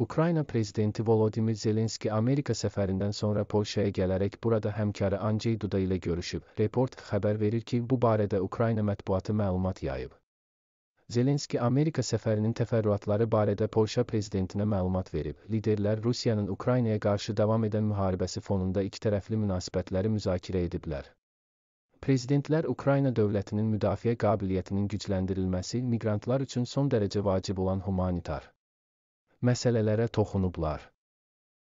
Ukrayna prezidenti Volodymyr Zelenski Amerika səfərindən sonra Polşaya gələrək burada həmkarı Andrey Duda ilə görüşüb. Report xəbər verir ki, bu barədə Ukrayna mətbuatı məlumat yayıb. Zelenski Amerika səfərinin təfərrüatları barədə Polşa prezidentinə məlumat verib. Liderlər Rusiyanın Ukraynaya qarşı davam edən müharibəsi fonunda ikitərəfli münasibətləri müzakirə ediblər. Prezidentlər Ukrayna dövlətinin müdafiə qabiliyyətinin gücləndirilməsi, miqrantlar üçün son dərəcə vacib olan humanitar məsələlərə toxunublar.